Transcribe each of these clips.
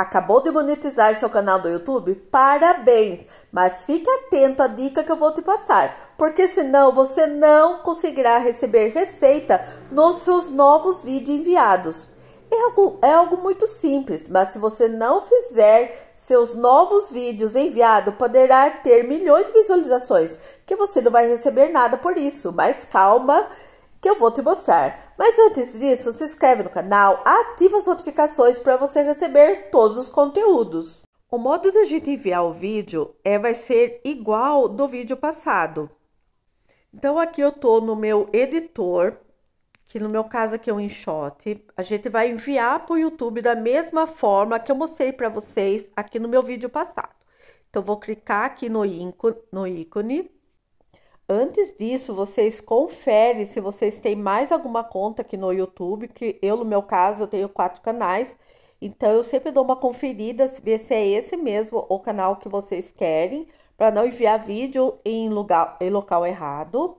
Acabou de monetizar seu canal do YouTube? Parabéns! Mas fique atento à dica que eu vou te passar, porque senão você não conseguirá receber receita nos seus novos vídeos enviados. É algo, é algo muito simples, mas se você não fizer, seus novos vídeos enviados poderá ter milhões de visualizações, que você não vai receber nada por isso. Mas calma, que eu vou te mostrar. Mas antes disso, se inscreve no canal, ativa as notificações para você receber todos os conteúdos. O modo da gente enviar o vídeo é, vai ser igual do vídeo passado. Então aqui eu tô no meu editor, que no meu caso aqui é um enxote. A gente vai enviar para o YouTube da mesma forma que eu mostrei para vocês aqui no meu vídeo passado. Então vou clicar aqui no ícone, no ícone Antes disso, vocês conferem se vocês têm mais alguma conta aqui no YouTube, que eu, no meu caso, eu tenho quatro canais. Então, eu sempre dou uma conferida, ver se é esse mesmo o canal que vocês querem, para não enviar vídeo em, lugar, em local errado.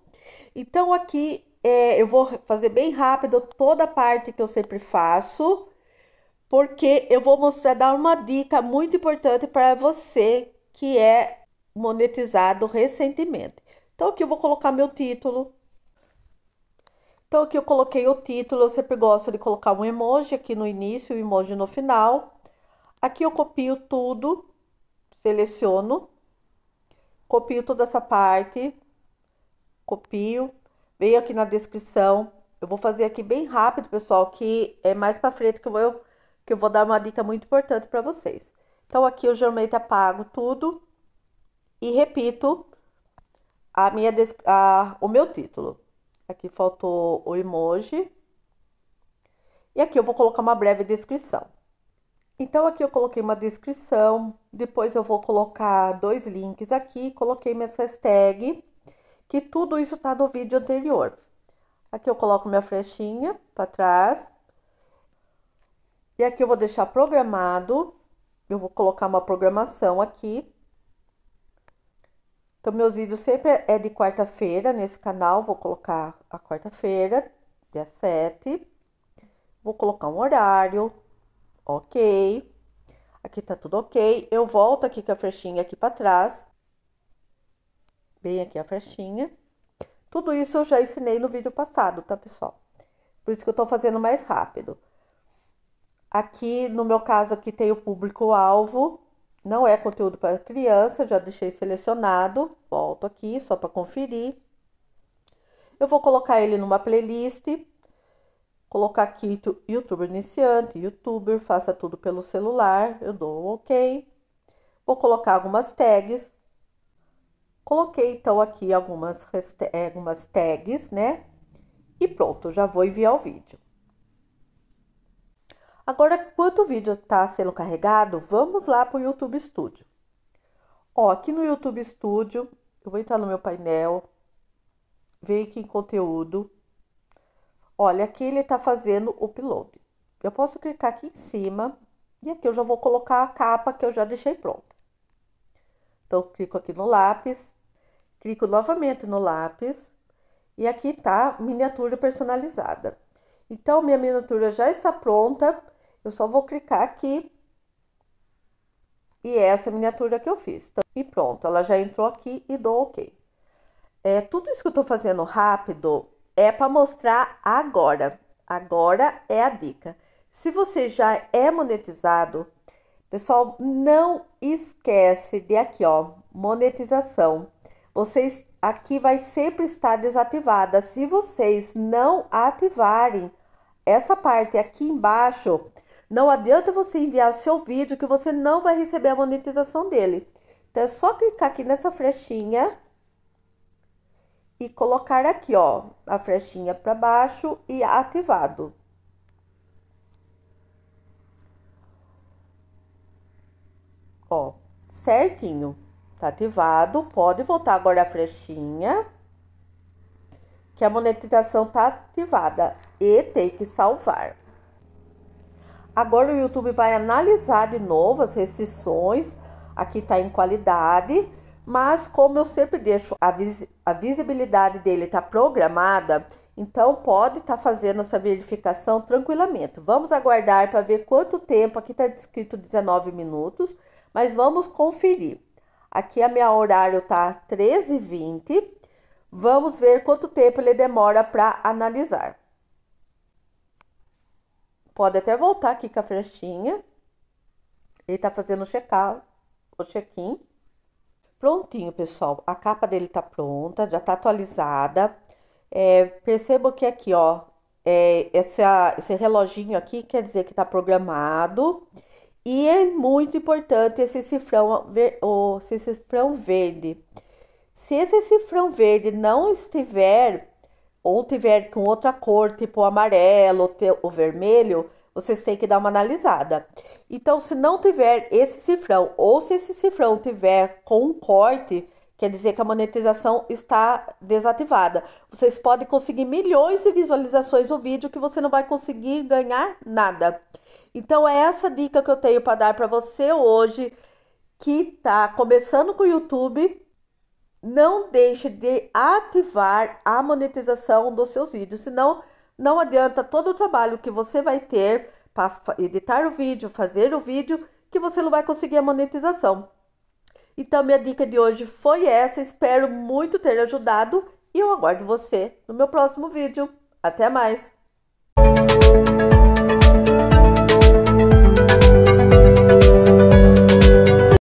Então, aqui é, eu vou fazer bem rápido toda a parte que eu sempre faço, porque eu vou mostrar, dar uma dica muito importante para você que é monetizado recentemente. Então aqui eu vou colocar meu título. Então aqui eu coloquei o título, eu sempre gosto de colocar um emoji aqui no início e um emoji no final. Aqui eu copio tudo, seleciono, copio toda essa parte, copio, venho aqui na descrição. Eu vou fazer aqui bem rápido, pessoal, que é mais para frente que eu, vou, que eu vou dar uma dica muito importante para vocês. Então aqui eu geralmente apago tudo e repito a minha a, o meu título. Aqui faltou o emoji. E aqui eu vou colocar uma breve descrição. Então aqui eu coloquei uma descrição, depois eu vou colocar dois links aqui, coloquei minha hashtag, que tudo isso tá no vídeo anterior. Aqui eu coloco minha flechinha para trás. E aqui eu vou deixar programado, eu vou colocar uma programação aqui então, meus vídeos sempre é de quarta-feira nesse canal. Vou colocar a quarta-feira, dia 7. Vou colocar um horário, ok. Aqui tá tudo ok. Eu volto aqui com a frechinha aqui para trás. Bem aqui a frechinha. Tudo isso eu já ensinei no vídeo passado, tá, pessoal? Por isso que eu tô fazendo mais rápido. Aqui, no meu caso, aqui tem o público-alvo, não é conteúdo para criança, já deixei selecionado. Volto aqui só para conferir. Eu vou colocar ele numa playlist. Colocar aqui youtuber iniciante, youtuber, faça tudo pelo celular. Eu dou um ok. Vou colocar algumas tags. Coloquei então aqui algumas, eh, algumas tags, né? E pronto, já vou enviar o vídeo. Agora, enquanto o vídeo está sendo carregado, vamos lá para o YouTube Studio. Ó, aqui no YouTube Studio, eu vou entrar no meu painel, venho aqui em conteúdo. Olha, aqui ele está fazendo o upload. Eu posso clicar aqui em cima e aqui eu já vou colocar a capa que eu já deixei pronta. Então, clico aqui no lápis, clico novamente no lápis e aqui está miniatura personalizada. Então, minha miniatura já está pronta. Eu só vou clicar aqui e é essa é miniatura que eu fiz. Então, e pronto, ela já entrou aqui e dou OK. É, tudo isso que eu tô fazendo rápido é para mostrar agora. Agora é a dica. Se você já é monetizado, pessoal, não esquece de aqui, ó, monetização. Vocês aqui vai sempre estar desativada. Se vocês não ativarem essa parte aqui embaixo, não adianta você enviar seu vídeo que você não vai receber a monetização dele. Então é só clicar aqui nessa flechinha e colocar aqui, ó, a flechinha para baixo e ativado. Ó, certinho. Tá ativado, pode voltar agora a flechinha que a monetização tá ativada e tem que salvar. Agora o YouTube vai analisar de novo as restrições. Aqui está em qualidade, mas como eu sempre deixo a, vis a visibilidade dele está programada, então pode estar tá fazendo essa verificação tranquilamente. Vamos aguardar para ver quanto tempo. Aqui está descrito 19 minutos, mas vamos conferir. Aqui a minha horário está 13h20. Vamos ver quanto tempo ele demora para analisar pode até voltar aqui com a frestinha. Ele tá fazendo checar o check-in. Prontinho, pessoal. A capa dele tá pronta, já tá atualizada. É, percebo que aqui, ó, é, essa, esse reloginho aqui quer dizer que tá programado. E é muito importante esse cifrão, o, esse cifrão verde. Se esse cifrão verde não estiver ou tiver com outra cor, tipo o amarelo ou o vermelho, vocês têm que dar uma analisada. Então, se não tiver esse cifrão, ou se esse cifrão tiver com um corte, quer dizer que a monetização está desativada. Vocês podem conseguir milhões de visualizações no vídeo que você não vai conseguir ganhar nada. Então, é essa dica que eu tenho para dar para você hoje que está começando com o YouTube não deixe de ativar a monetização dos seus vídeos, senão não adianta todo o trabalho que você vai ter para editar o vídeo, fazer o vídeo, que você não vai conseguir a monetização. Então, minha dica de hoje foi essa. Espero muito ter ajudado e eu aguardo você no meu próximo vídeo. Até mais!